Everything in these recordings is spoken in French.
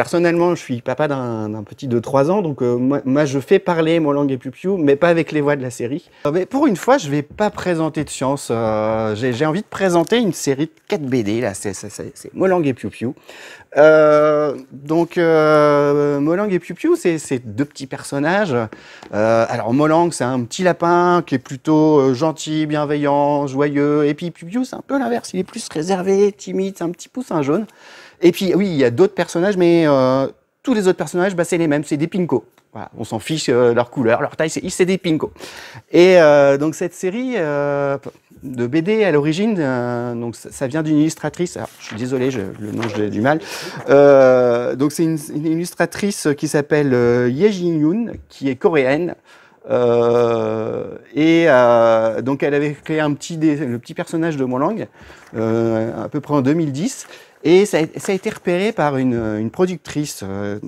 Personnellement, je suis papa d'un petit de 3 ans, donc euh, moi, je fais parler mon langue et Pupiu, mais pas avec les voix de la série. Euh, mais pour une fois, je vais pas présenter de science. Euh, j'ai envie de présenter une série de 4 BD, là, c'est Molang et Pupiu. donc, Molang et Pupiu, c'est deux petits personnages. alors, Molang, c'est un petit lapin qui est plutôt gentil, bienveillant, joyeux. Et puis, Pupiu, c'est un peu l'inverse. Il est plus réservé, timide, c'est un petit poussin jaune. Et puis, oui, il y a d'autres personnages, mais euh, tous les autres personnages, bah, c'est les mêmes, c'est des pinkos. on s'en fiche, euh, leur couleur, leur taille, c'est des pinkos. Et euh, donc, cette série de BD à l'origine, donc ça vient d'une illustratrice. je suis désolé, le nom, j'ai du mal. donc, c'est une, illustratrice qui s'appelle Ye Jin Yoon, qui est coréenne. Euh, et euh, donc elle avait créé un petit le petit personnage de Molang, euh, à peu près en 2010. Et ça, a été repéré par une, une productrice euh,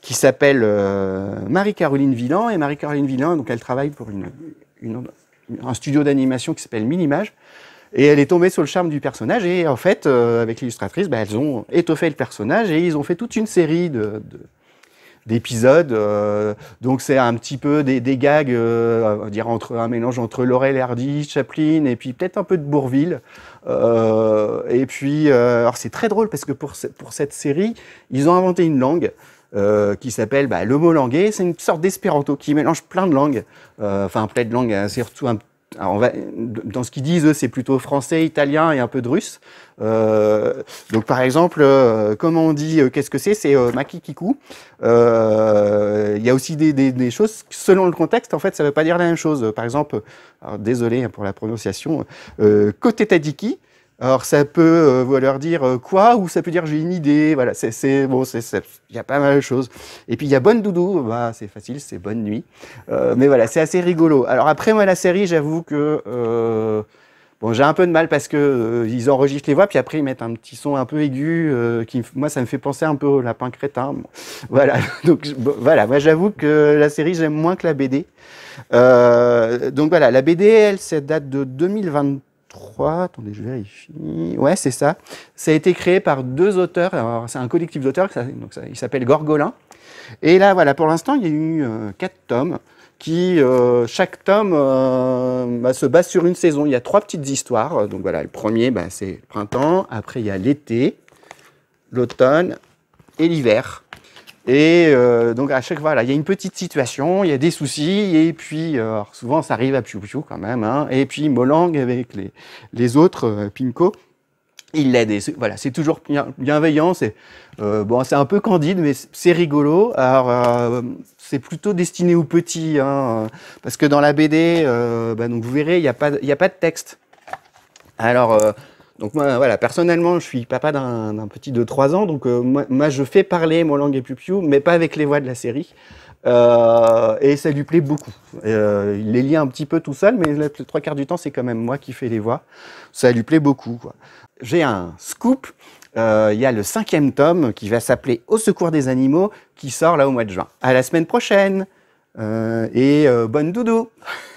qui s'appelle euh, Marie-Caroline Villan. Et Marie-Caroline Villan, donc elle travaille pour une, une, un studio d'animation qui s'appelle Minimage. Et elle est tombée sur le charme du personnage. Et en fait, euh, avec l'illustratrice, bah, elles ont étoffé le personnage et ils ont fait toute une série de, de d'épisodes. Euh, donc c'est un petit peu des, gags, euh, dire entre un mélange entre Laurel Hardy, Chaplin et puis peut-être un peu de Bourville. Euh, et puis alors c'est très drôle parce que pour, pour cette série, ils ont inventé une langue. qui s'appelle bah, le mot c'est une sorte d'espéranto qui mélange plein de langues, enfin plein de langues, hein. surtout un on va, dans ce qu'ils disent, c'est plutôt français, italien et un peu de russe. Euh, donc, par exemple, euh, comment on dit euh, qu'est-ce que c'est C'est makikiku ». kiku. Il y a aussi des, choses, selon le contexte, en fait, ça ne veut pas dire la même chose. Par exemple, désolé hein, pour la prononciation, Côté tadiki. Alors ça peut euh, leur dire euh, quoi ou ça peut dire j'ai une idée. Voilà, c'est bon, il y a pas mal de choses. Et puis il y a Bonne Doudou, bah c'est facile, c'est Bonne Nuit. Euh, mais voilà, c'est assez rigolo. Alors après moi la série, j'avoue que euh, bon j'ai un peu de mal parce que ils enregistrent les voix puis après ils mettent un petit son un peu aigu qui moi ça me fait penser un peu au Lapin Crétin. Voilà, donc voilà, moi j'avoue que la série j'aime moins que la BD. donc voilà, la BD elle, ça date de 2020. 3, attendez, je vérifie. Ouais, c'est ça. Ça a été créé par deux auteurs. C'est un collectif d'auteurs, donc il s'appelle Gorgolin. Et là, voilà, pour l'instant, il y a eu euh, quatre tomes qui, euh, chaque tome, euh, bah, se base sur une saison. Il y a trois petites histoires. Donc voilà, le premier, bah, c'est le printemps. Après, il y a l'été, l'automne et l'hiver. Et euh, donc à chaque fois, il y a une petite situation, il y a des soucis, et puis euh, souvent ça arrive à Piu Piu quand même, hein. et puis Molang avec les, les autres euh, Pinko, il l'aide. Voilà, c'est toujours bienveillant, c'est bon, c'est un peu candide, mais c'est rigolo. Alors c'est plutôt destiné aux petits, hein, parce que dans la BD, bah, donc vous verrez, il n'y a pas, a pas de texte. Alors donc moi, voilà, personnellement, je suis papa d'un petit de 3 ans, donc euh, moi, je fais parler mon langue et Piu-Piu, mais pas avec les voix de la série. Euh, et ça lui plaît beaucoup. Euh, il les lit un petit peu tout seul, mais les trois quarts du temps, c'est quand même moi qui fais les voix. Ça lui plaît beaucoup. J'ai un scoop. Il y a le cinquième tome qui va s'appeler Au secours des animaux, qui sort là au mois de juin. À la semaine prochaine. et bonne doudou